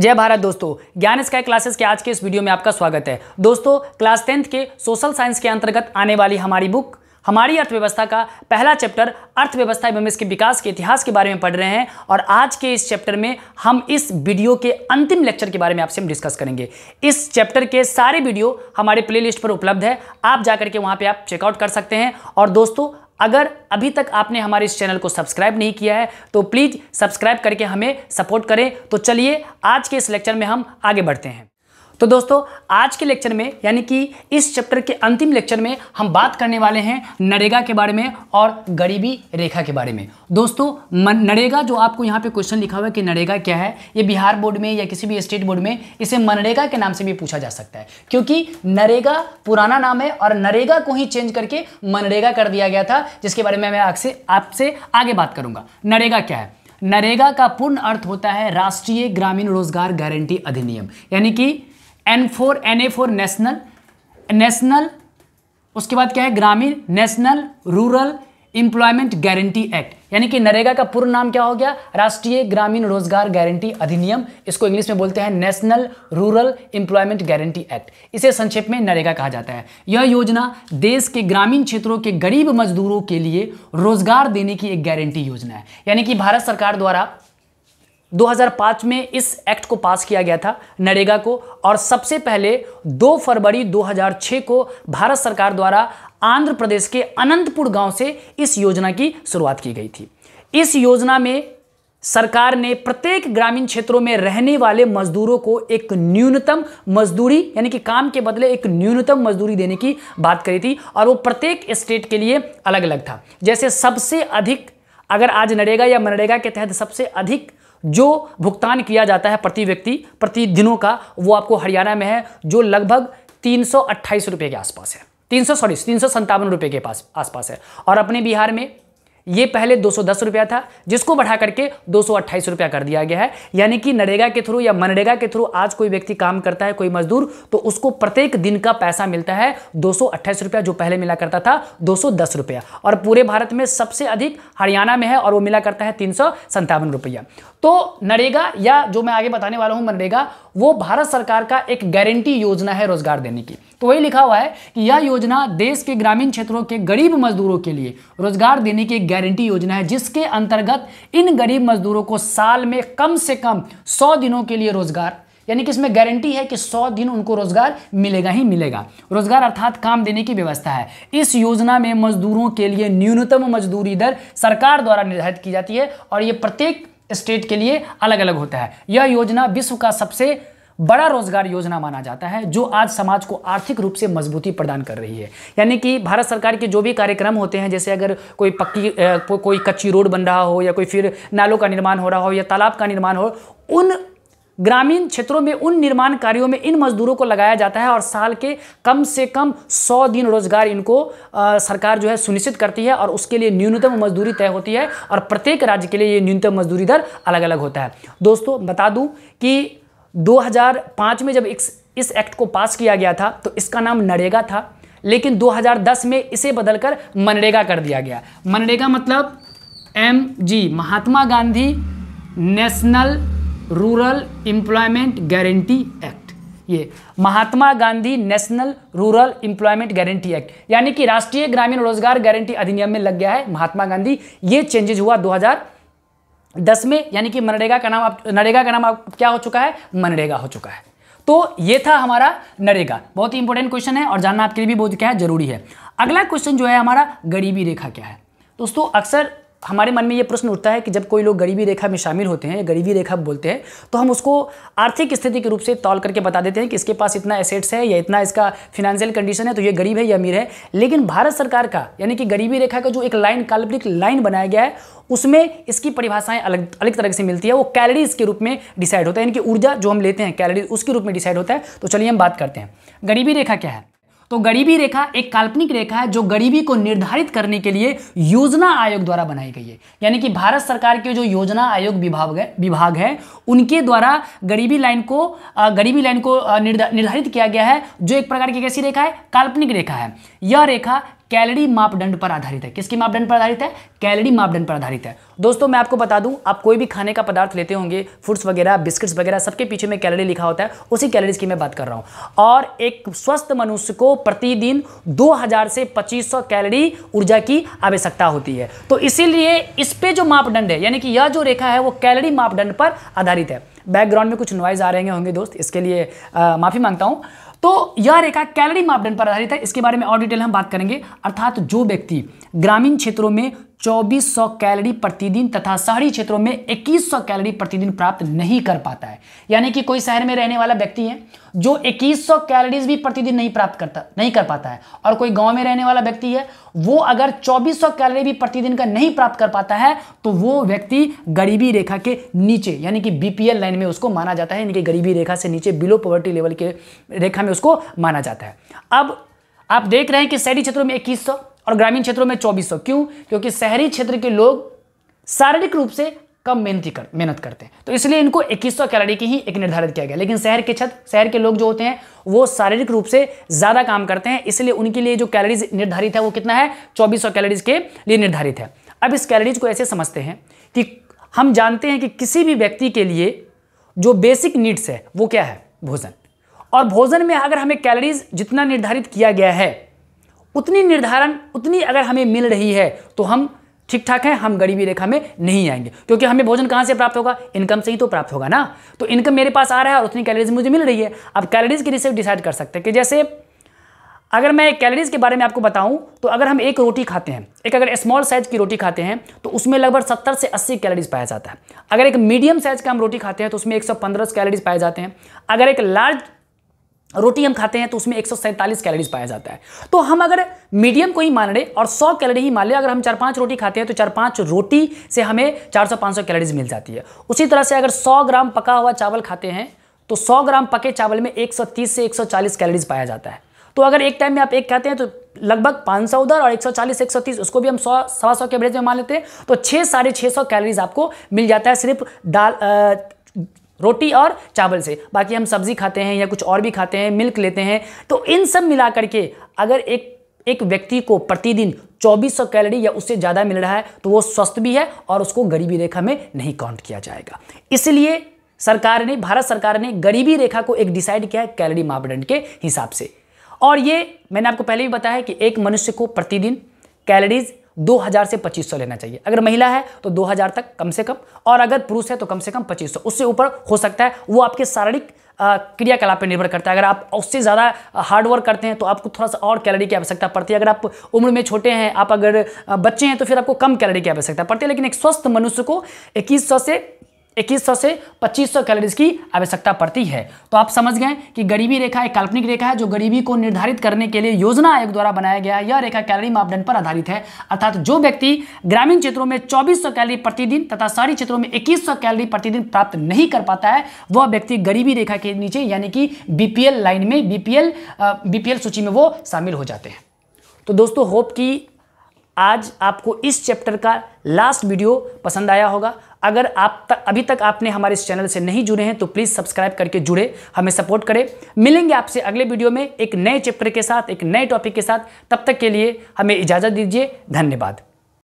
जय भारत दोस्तों ज्ञान स्काई क्लासेस के आज के इस वीडियो में आपका स्वागत है दोस्तों क्लास टेंथ के सोशल साइंस के अंतर्गत आने वाली हमारी बुक हमारी अर्थव्यवस्था का पहला चैप्टर अर्थव्यवस्था एवं इसके विकास के इतिहास के बारे में पढ़ रहे हैं और आज के इस चैप्टर में हम इस वीडियो के अंतिम लेक्चर के बारे में आपसे हम डिस्कस करेंगे इस चैप्टर के सारे वीडियो हमारे प्लेलिस्ट पर उपलब्ध है आप जाकर के वहाँ पर आप चेकआउट कर सकते हैं और दोस्तों अगर अभी तक आपने हमारे इस चैनल को सब्सक्राइब नहीं किया है तो प्लीज़ सब्सक्राइब करके हमें सपोर्ट करें तो चलिए आज के इस लेक्चर में हम आगे बढ़ते हैं तो दोस्तों आज के लेक्चर में यानी कि इस चैप्टर के अंतिम लेक्चर में हम बात करने वाले हैं नरेगा के बारे में और गरीबी रेखा के बारे में दोस्तों नरेगा जो आपको यहाँ पे क्वेश्चन लिखा हुआ है कि नरेगा क्या है ये बिहार बोर्ड में या किसी भी स्टेट बोर्ड में इसे मनरेगा के नाम से भी पूछा जा सकता है क्योंकि नरेगा पुराना नाम है और नरेगा को ही चेंज करके मनरेगा कर दिया गया था जिसके बारे में मैं आपसे आपसे आगे बात करूंगा नरेगा क्या है नरेगा का पूर्ण अर्थ होता है राष्ट्रीय ग्रामीण रोजगार गारंटी अधिनियम यानी कि N four N A four national national उसके बाद क्या है ग्रामीण national rural employment guarantee act यानी कि नरेगा का पूर्ण नाम क्या हो गया राष्ट्रीय ग्रामीण रोजगार गारंटी अधिनियम इसको इंग्लिश में बोलते हैं national rural employment guarantee act इसे संक्षेप में नरेगा कहा जाता है यह योजना देश के ग्रामीण क्षेत्रों के गरीब मजदूरों के लिए रोजगार देने की एक गारंटी योजना है यानी कि भारत सरकार द्वारा 2005 में इस एक्ट को पास किया गया था नरेगा को और सबसे पहले 2 फरवरी 2006 को भारत सरकार द्वारा आंध्र प्रदेश के अनंतपुर गांव से इस योजना की शुरुआत की गई थी इस योजना में सरकार ने प्रत्येक ग्रामीण क्षेत्रों में रहने वाले मजदूरों को एक न्यूनतम मजदूरी यानी कि काम के बदले एक न्यूनतम मजदूरी देने की बात करी थी और वो प्रत्येक स्टेट के लिए अलग अलग था जैसे सबसे अधिक अगर आज नरेगा या मनरेगा के तहत सबसे अधिक जो भुगतान किया जाता है प्रति व्यक्ति प्रति दिनों का वो आपको हरियाणा में है जो लगभग तीन सौ के आसपास है तीन सौ सॉरी तीन सौ संतावन रुपये के पास आसपास है और अपने बिहार में ये पहले दो रुपया था जिसको बढ़ा करके दो रुपया कर दिया गया है यानी कि नरेगा के थ्रू या मनरेगा के थ्रू आज कोई व्यक्ति काम करता है कोई मजदूर तो उसको प्रत्येक दिन का पैसा मिलता है दो रुपया जो पहले मिला करता था दो रुपया और पूरे भारत में सबसे अधिक हरियाणा में है और वो मिला करता है तीन रुपया तो नरेगा या जो मैं आगे बताने वाला हूं मनरेगा वो भारत सरकार का एक गारंटी योजना है रोजगार देने की तो वही लिखा हुआ है कि यह योजना देश के ग्रामीण क्षेत्रों के गरीब मजदूरों के लिए रोजगार देने की गारंटी योजना है जिसके अंतर्गत इन गरीब मजदूरों को साल में कम से कम सौ दिनों के लिए रोजगार यानी कि इसमें गारंटी है कि 100 दिन उनको रोजगार मिलेगा ही मिलेगा रोजगार अर्थात काम देने की व्यवस्था है इस योजना में मजदूरों के लिए न्यूनतम मजदूरी दर सरकार द्वारा निर्धारित की जाती है और ये प्रत्येक स्टेट के लिए अलग अलग होता है यह योजना विश्व का सबसे बड़ा रोजगार योजना माना जाता है जो आज समाज को आर्थिक रूप से मजबूती प्रदान कर रही है यानी कि भारत सरकार के जो भी कार्यक्रम होते हैं जैसे अगर कोई पक्की को, कोई कच्ची रोड बन रहा हो या कोई फिर नालों का निर्माण हो रहा हो या तालाब का निर्माण हो उन ग्रामीण क्षेत्रों में उन निर्माण कार्यों में इन मजदूरों को लगाया जाता है और साल के कम से कम 100 दिन रोजगार इनको आ, सरकार जो है सुनिश्चित करती है और उसके लिए न्यूनतम मजदूरी तय होती है और प्रत्येक राज्य के लिए ये न्यूनतम मजदूरी दर अलग अलग होता है दोस्तों बता दूं कि 2005 में जब इस एक्ट को पास किया गया था तो इसका नाम नरेगा था लेकिन 2010 में इसे बदलकर मनरेगा कर दिया गया मनरेगा मतलब M G Mahatma Gandhi national rural employment guarantee act ये Mahatma Gandhi national rural employment guarantee act यानी कि राष्ट्रीय ग्रामीण रोजगार गारंटी अधिनियम में लग गया है महात्मा गांधी ये चेंजेज हुआ 2000 दस में यानी कि मनरेगा का नाम आप नरेगा का नाम आप क्या हो चुका है मनरेगा हो चुका है तो ये था हमारा नरेगा बहुत ही इंपॉर्टेंट क्वेश्चन है और जानना आपके लिए भी बहुत क्या है जरूरी है अगला क्वेश्चन जो है हमारा गरीबी रेखा क्या है दोस्तों अक्सर हमारे मन में ये प्रश्न उठता है कि जब कोई लोग गरीबी रेखा में शामिल होते हैं या गरीबी रेखा बोलते हैं तो हम उसको आर्थिक स्थिति के रूप से तौल करके बता देते हैं कि इसके पास इतना एसेट्स है या इतना इसका फिनेंशियल कंडीशन है तो ये गरीब है या अमीर है लेकिन भारत सरकार का यानी कि गरीबी रेखा का जो एक लाइन काल्पनिक लाइन बनाया गया है उसमें इसकी परिभाषाएं अलग अलग तरह से मिलती है वो कैलरीज के रूप में डिसाइड होता है यानी कि ऊर्जा जो हम लेते हैं कैलरीज उसके रूप में डिसाइड होता है तो चलिए हम बात करते हैं गरीबी रेखा क्या है तो गरीबी रेखा एक काल्पनिक रेखा है जो गरीबी को निर्धारित करने के लिए योजना आयोग द्वारा बनाई गई है यानी कि भारत सरकार के जो योजना आयोग विभाग है विभाग है उनके द्वारा गरीबी लाइन को गरीबी लाइन को निर्धारित किया गया है जो एक प्रकार की कैसी रेखा है काल्पनिक रेखा है यह रेखा कैलरी मापदंड पर आधारित है किसकी मापदंड पर आधारित है कैलरी मापदंड पर आधारित है दोस्तों मैं आपको बता दूं आप कोई भी खाने का पदार्थ लेते होंगे फ्रूट्स वगैरह बिस्किट्स वगैरह सबके पीछे में कैलोरी लिखा होता है उसी कैलोरीज की मैं बात कर रहा हूं और एक स्वस्थ मनुष्य को प्रतिदिन 2000 से 2500 कैलोरी ऊर्जा की आवश्यकता होती है तो इसीलिए इस पर जो मापदंड है यानी कि यह जो रेखा है वो कैलरी मापदंड पर आधारित है बैकग्राउंड में कुछ नॉइज आ रहे होंगे दोस्त इसके लिए माफ़ी मांगता हूँ तो यह रेखा कैलोरी मापदंड पर आधारित है इसके बारे में और डिटेल हम बात करेंगे अर्थात जो व्यक्ति ग्रामीण क्षेत्रों में 2400 कैलोरी प्रतिदिन तथा शहरी क्षेत्रों में 2100 कैलोरी प्रतिदिन प्राप्त नहीं कर पाता है यानी कि कोई शहर में रहने वाला व्यक्ति है जो 2100 कैलोरीज भी प्रतिदिन नहीं प्राप्त करता नहीं कर पाता है और कोई गांव में रहने वाला व्यक्ति है वो अगर 2400 कैलोरी भी प्रतिदिन का नहीं प्राप्त कर पाता है तो वो व्यक्ति गरीबी रेखा के नीचे यानी कि बीपीएल लाइन में उसको माना जाता है यानी कि गरीबी रेखा से नीचे बिलो पॉवर्टी लेवल के रेखा में उसको माना जाता है अब आप देख रहे हैं कि शहरी क्षेत्रों में इक्कीस और ग्रामीण क्षेत्रों में 2400 क्यों क्योंकि शहरी क्षेत्र के लोग शारीरिक रूप से कम मेहनती कर मेहनत करते हैं तो इसलिए इनको 2100 कैलोरी की ही एक निर्धारित किया गया लेकिन शहर के छत शहर के लोग जो होते हैं वो शारीरिक रूप से ज़्यादा काम करते हैं इसलिए उनके लिए जो कैलोरीज निर्धारित है वो कितना है सौ कैलोरीज के लिए निर्धारित है अब इस कैलोरीज को ऐसे समझते हैं कि हम जानते हैं कि किसी भी व्यक्ति के लिए जो बेसिक नीड्स है वो क्या है भोजन और भोजन में अगर हमें कैलोरीज जितना निर्धारित किया गया है उतनी निर्धारण उतनी अगर हमें मिल रही है तो हम ठीक ठाक हैं हम गरीबी रेखा में नहीं आएंगे क्योंकि हमें भोजन कहाँ से प्राप्त होगा इनकम से ही तो प्राप्त होगा ना तो इनकम मेरे पास आ रहा है और उतनी कैलोरीज मुझे मिल रही है अब कैलोरीज की रिसेप डिसाइड कर सकते हैं कि जैसे अगर मैं कैलोरीज के बारे में आपको बताऊं तो अगर हम एक रोटी खाते हैं एक अगर स्मॉल साइज की रोटी खाते हैं तो उसमें लगभग 70 से 80 कैलोरीज पाया जाता है अगर एक मीडियम साइज का हम रोटी खाते हैं तो उसमें 115 कैलोरीज पाए जाते हैं अगर एक लार्ज रोटी हम खाते हैं तो उसमें एक कैलोरीज पाया जाता है तो हम अगर मीडियम को ही मान लें और 100 कैलोरी ही मान लें अगर हम चार पांच रोटी खाते हैं तो चार पांच रोटी से हमें 400-500 कैलोरीज मिल जाती है उसी तरह से अगर 100 ग्राम पका हुआ चावल खाते हैं तो 100 ग्राम पके चावल में 130 से 140 कैलोरीज पाया जाता है तो अगर एक टाइम में आप एक खाते हैं तो लगभग 500 उधर और 140 130 उसको भी हम सौ सवा सौ के एवरेज में मान लेते हैं तो छः साढ़े छः सौ कैलोरीज आपको मिल जाता है सिर्फ दाल रोटी और चावल से बाकी हम सब्ज़ी खाते हैं या कुछ और भी खाते हैं मिल्क लेते हैं तो इन सब मिला करके अगर एक एक व्यक्ति को प्रतिदिन 2400 कैलोरी या उससे ज़्यादा मिल रहा है तो वो स्वस्थ भी है और उसको गरीबी रेखा में नहीं काउंट किया जाएगा इसलिए सरकार ने भारत सरकार ने गरीबी रेखा को एक डिसाइड किया है कैलोरी मापदंड के हिसाब से और ये मैंने आपको पहले भी बताया कि एक मनुष्य को प्रतिदिन कैलोरीज 2000 से 2500 लेना चाहिए अगर महिला है तो 2000 तक कम से कम और अगर पुरुष है तो कम से कम 2500 उससे ऊपर हो सकता है वो आपके शारीरिक क्रियाकलाप पर निर्भर करता है अगर आप उससे ज़्यादा हार्डवर्क करते हैं तो आपको थोड़ा सा और कैलोरी की आवश्यकता पड़ती है अगर आप उम्र में छोटे हैं आप अगर बच्चे हैं तो फिर आपको कम कैलोरी की आवश्यकता पड़ती है लेकिन एक स्वस्थ मनुष्य को इक्कीस से इक्कीस से 2500 कैलोरीज की आवश्यकता पड़ती है तो आप समझ गए कि गरीबी रेखा एक काल्पनिक रेखा है जो गरीबी को निर्धारित करने के लिए योजना आयोग द्वारा बनाया गया यह रेखा कैलोरी मापदंड पर आधारित है अर्थात जो व्यक्ति ग्रामीण क्षेत्रों में 2400 कैलोरी प्रतिदिन तथा शहरी क्षेत्रों में इक्कीस कैलोरी प्रतिदिन प्राप्त नहीं कर पाता है वह व्यक्ति गरीबी रेखा के नीचे यानी कि बीपीएल लाइन में बीपीएल बीपीएल सूची में वो शामिल हो जाते हैं तो दोस्तों होप की आज आपको इस चैप्टर का लास्ट वीडियो पसंद आया होगा अगर आप तक अभी तक आपने हमारे इस चैनल से नहीं जुड़े हैं तो प्लीज़ सब्सक्राइब करके जुड़े हमें सपोर्ट करें मिलेंगे आपसे अगले वीडियो में एक नए चैप्टर के साथ एक नए टॉपिक के साथ तब तक के लिए हमें इजाज़त दीजिए धन्यवाद